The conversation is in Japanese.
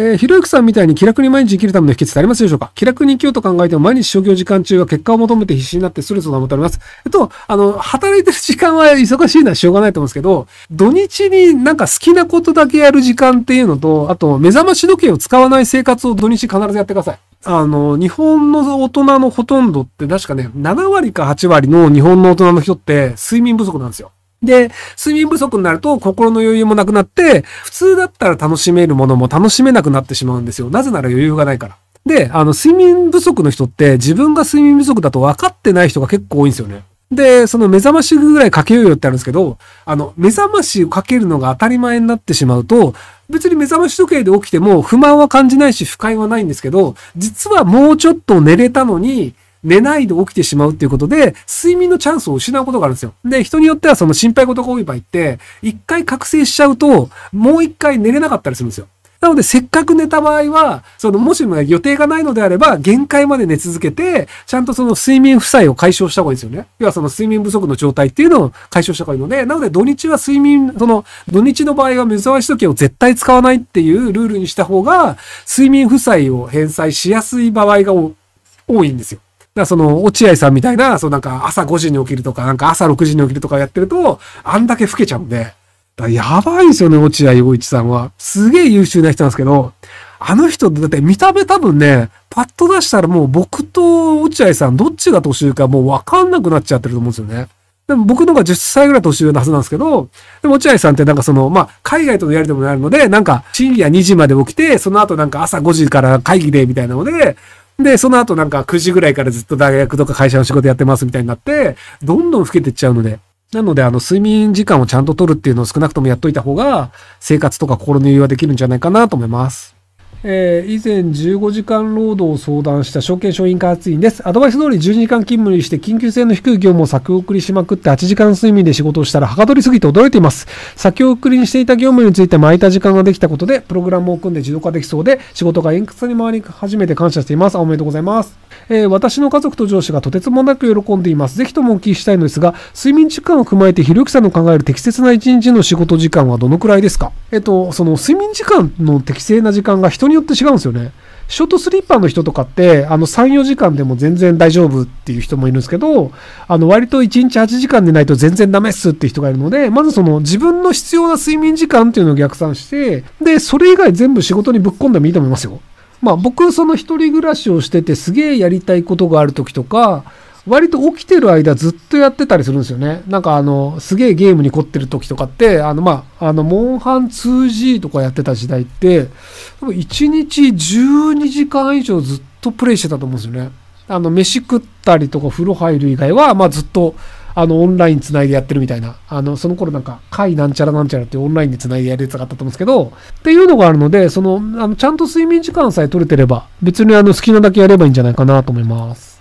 えー、ひろゆきさんみたいに気楽に毎日生きるための秘訣ってありますでしょうか気楽に生きようと考えても毎日商業時間中は結果を求めて必死になってストレスを保っております。えっと、あの、働いてる時間は忙しいのはしょうがないと思うんですけど、土日になんか好きなことだけやる時間っていうのと、あと、目覚まし時計を使わない生活を土日必ずやってください。あの、日本の大人のほとんどって確かね、7割か8割の日本の大人の人って睡眠不足なんですよ。で、睡眠不足になると心の余裕もなくなって、普通だったら楽しめるものも楽しめなくなってしまうんですよ。なぜなら余裕がないから。で、あの、睡眠不足の人って自分が睡眠不足だと分かってない人が結構多いんですよね。で、その目覚ましぐらいかけようよってあるんですけど、あの、目覚ましをかけるのが当たり前になってしまうと、別に目覚まし時計で起きても不満は感じないし不快はないんですけど、実はもうちょっと寝れたのに、寝ないで起きてしまうっていうことで、睡眠のチャンスを失うことがあるんですよ。で、人によってはその心配事が多い場合って、一回覚醒しちゃうと、もう一回寝れなかったりするんですよ。なので、せっかく寝た場合は、その、もしも予定がないのであれば、限界まで寝続けて、ちゃんとその睡眠負債を解消した方がいいんですよね。要はその睡眠不足の状態っていうのを解消した方がいいので、なので土日は睡眠、その、土日の場合は目覚まし時計を絶対使わないっていうルールにした方が、睡眠負債を返済しやすい場合が多いんですよ。だその、落合さんみたいな、そうなんか朝5時に起きるとか、なんか朝6時に起きるとかやってると、あんだけ老けちゃうんで、やばいですよね、落合陽一さんは。すげえ優秀な人なんですけど、あの人、だって見た目多分ね、パッと出したらもう僕と落合さん、どっちが年上かもうわかんなくなっちゃってると思うんですよね。でも僕の方が10歳ぐらい年上なはずなんですけど、でも落合さんってなんかその、まあ、海外とのやりとりもあるので、なんか深夜2時まで起きて、その後なんか朝5時から会議でみたいなので、で、その後なんか9時ぐらいからずっと大学とか会社の仕事やってますみたいになって、どんどん老けてっちゃうので。なので、あの、睡眠時間をちゃんと取るっていうのを少なくともやっといた方が、生活とか心の余裕はできるんじゃないかなと思います。えー、以前15時間労働を相談した証券商品開発員です。アドバイス通り12時間勤務にして緊急性の低い業務を先送りしまくって8時間睡眠で仕事をしたらはかどりすぎて驚いています。先送りにしていた業務について巻いた時間ができたことで、プログラムを組んで自動化できそうで、仕事が円滑に回り始めて感謝しています。おめでとうございます。えー、私の家族と上司がとてつもなく喜んでいます。ぜひともお聞きしたいのですが、睡眠時間を踏まえて、ひろゆきさんの考える適切な1日の仕事時間はどのくらいですかえっ、と、その睡眠時間の適正な時間が1人によって違うんですよね。ショートスリーパーの人とかって、あの、3、4時間でも全然大丈夫っていう人もいるんですけど、あの、割と1日8時間でないと全然ダメっすって人がいるので、まずその自分の必要な睡眠時間っていうのを逆算して、で、それ以外全部仕事にぶっ込んでもいいと思いますよ。まあ僕、その一人暮らしをしててすげえやりたいことがある時とか、割と起きてる間ずっとやってたりするんですよね。なんかあの、すげえゲームに凝ってる時とかって、あの、まあ、あの、モンハン 2G とかやってた時代って、1日12時間以上ずっとプレイしてたと思うんですよね。あの、飯食ったりとか風呂入る以外は、まあ、ずっと、あの、オンライン繋いでやってるみたいな。あの、その頃なんか、会なんちゃらなんちゃらってオンラインで繋いでやるやつがあったと思うんですけど、っていうのがあるので、その、あの、ちゃんと睡眠時間さえ取れてれば、別にあの、好きなだけやればいいんじゃないかなと思います。